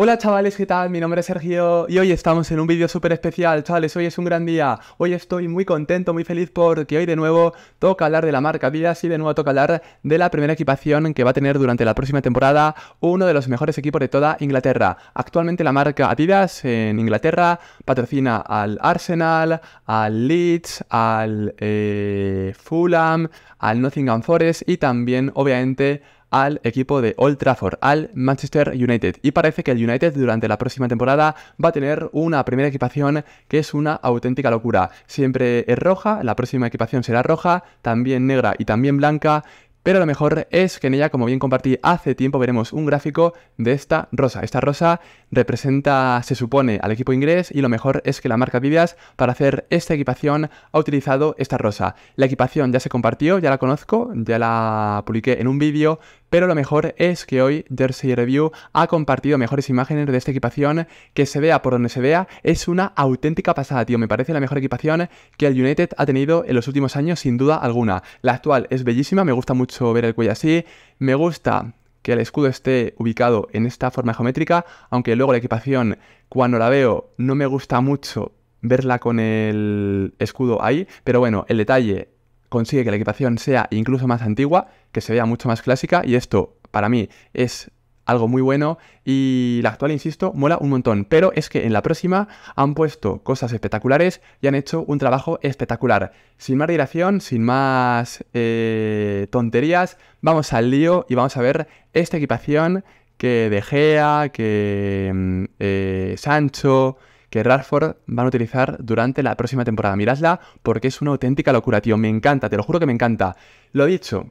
Hola chavales, ¿qué tal? Mi nombre es Sergio y hoy estamos en un vídeo súper especial, chavales, hoy es un gran día, hoy estoy muy contento, muy feliz porque hoy de nuevo toca hablar de la marca Adidas y de nuevo toca hablar de la primera equipación que va a tener durante la próxima temporada uno de los mejores equipos de toda Inglaterra. Actualmente la marca Adidas en Inglaterra patrocina al Arsenal, al Leeds, al eh, Fulham, al Nottingham Forest y también obviamente al equipo de Old Trafford, al Manchester United. Y parece que el United durante la próxima temporada va a tener una primera equipación que es una auténtica locura. Siempre es roja, la próxima equipación será roja, también negra y también blanca. Pero lo mejor es que en ella, como bien compartí hace tiempo, veremos un gráfico de esta rosa. Esta rosa representa, se supone, al equipo inglés y lo mejor es que la marca Adidas para hacer esta equipación ha utilizado esta rosa. La equipación ya se compartió, ya la conozco, ya la publiqué en un vídeo, pero lo mejor es que hoy Jersey Review ha compartido mejores imágenes de esta equipación, que se vea por donde se vea, es una auténtica pasada, tío, me parece la mejor equipación que el United ha tenido en los últimos años sin duda alguna. La actual es bellísima, me gusta mucho ver el cuello así, me gusta que el escudo esté ubicado en esta forma geométrica, aunque luego la equipación, cuando la veo, no me gusta mucho verla con el escudo ahí, pero bueno, el detalle consigue que la equipación sea incluso más antigua, que se vea mucho más clásica, y esto, para mí, es algo muy bueno y la actual, insisto, mola un montón. Pero es que en la próxima han puesto cosas espectaculares y han hecho un trabajo espectacular. Sin más dilación, sin más eh, tonterías, vamos al lío y vamos a ver esta equipación que De Gea, que mm, eh, Sancho que Rashford van a utilizar durante la próxima temporada. Miradla porque es una auténtica locura, tío. Me encanta, te lo juro que me encanta. Lo dicho,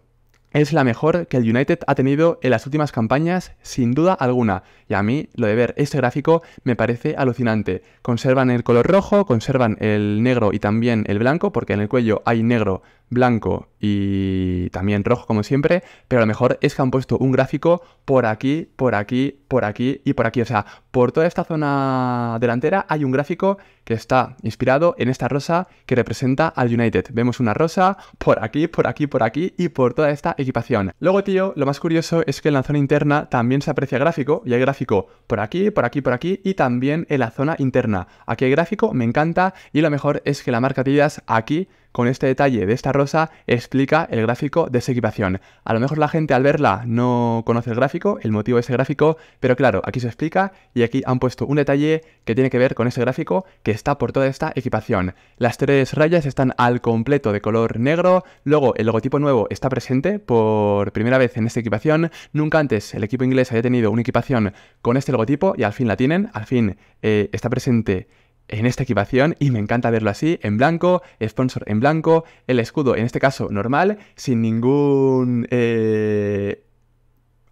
es la mejor que el United ha tenido en las últimas campañas, sin duda alguna. Y a mí lo de ver este gráfico me parece alucinante. Conservan el color rojo, conservan el negro y también el blanco, porque en el cuello hay negro blanco y también rojo como siempre, pero lo mejor es que han puesto un gráfico por aquí, por aquí, por aquí y por aquí. O sea, por toda esta zona delantera hay un gráfico que está inspirado en esta rosa que representa al United. Vemos una rosa por aquí, por aquí, por aquí y por toda esta equipación. Luego, tío, lo más curioso es que en la zona interna también se aprecia gráfico y hay gráfico por aquí, por aquí, por aquí y también en la zona interna. Aquí hay gráfico, me encanta y lo mejor es que la marca Tillas aquí con este detalle de esta rosa explica el gráfico de esa equipación. A lo mejor la gente al verla no conoce el gráfico, el motivo de ese gráfico, pero claro, aquí se explica y aquí han puesto un detalle que tiene que ver con ese gráfico que está por toda esta equipación. Las tres rayas están al completo de color negro, luego el logotipo nuevo está presente por primera vez en esta equipación, nunca antes el equipo inglés había tenido una equipación con este logotipo y al fin la tienen, al fin eh, está presente en esta equipación y me encanta verlo así, en blanco, sponsor en blanco, el escudo en este caso normal, sin ningún eh,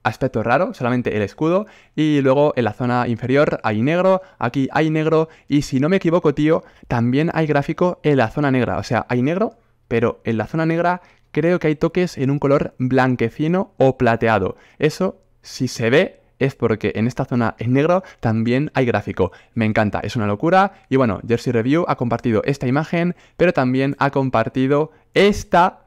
aspecto raro, solamente el escudo y luego en la zona inferior hay negro, aquí hay negro y si no me equivoco tío, también hay gráfico en la zona negra, o sea, hay negro, pero en la zona negra creo que hay toques en un color blanquecino o plateado, eso si se ve es porque en esta zona en negro también hay gráfico. Me encanta, es una locura. Y bueno, Jersey Review ha compartido esta imagen, pero también ha compartido esta...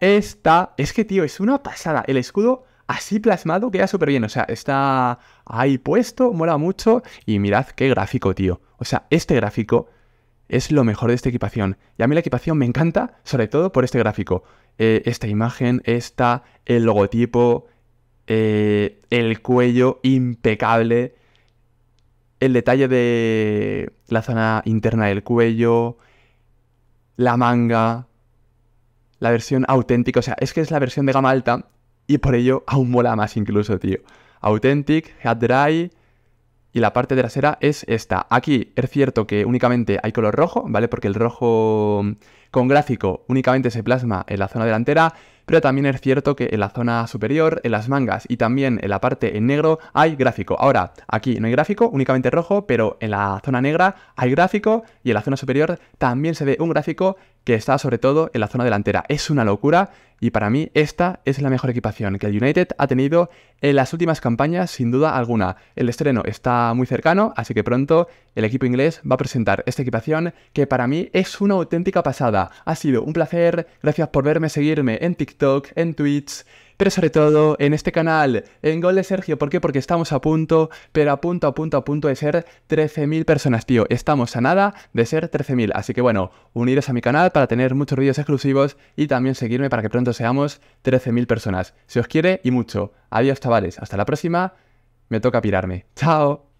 Esta... Es que, tío, es una pasada. El escudo así plasmado queda súper bien. O sea, está ahí puesto, mola mucho. Y mirad qué gráfico, tío. O sea, este gráfico es lo mejor de esta equipación. Y a mí la equipación me encanta, sobre todo por este gráfico. Eh, esta imagen, esta, el logotipo, eh, el cuello impecable, el detalle de la zona interna del cuello, la manga, la versión auténtica, o sea, es que es la versión de gama alta y por ello aún mola más incluso, tío. Authentic, Hat Dry, y la parte trasera es esta. Aquí es cierto que únicamente hay color rojo, ¿vale? Porque el rojo mm, con gráfico únicamente se plasma en la zona delantera, pero también es cierto que en la zona superior, en las mangas y también en la parte en negro hay gráfico. Ahora, aquí no hay gráfico, únicamente rojo, pero en la zona negra hay gráfico y en la zona superior también se ve un gráfico, que está sobre todo en la zona delantera. Es una locura y para mí esta es la mejor equipación que el United ha tenido en las últimas campañas sin duda alguna. El estreno está muy cercano, así que pronto el equipo inglés va a presentar esta equipación que para mí es una auténtica pasada. Ha sido un placer, gracias por verme, seguirme en TikTok, en Twitch pero sobre todo en este canal, en Gol de Sergio. ¿Por qué? Porque estamos a punto, pero a punto, a punto, a punto de ser 13.000 personas, tío. Estamos a nada de ser 13.000. Así que bueno, uniros a mi canal para tener muchos vídeos exclusivos y también seguirme para que pronto seamos 13.000 personas. Se os quiere y mucho. Adiós, chavales. Hasta la próxima. Me toca pirarme. Chao.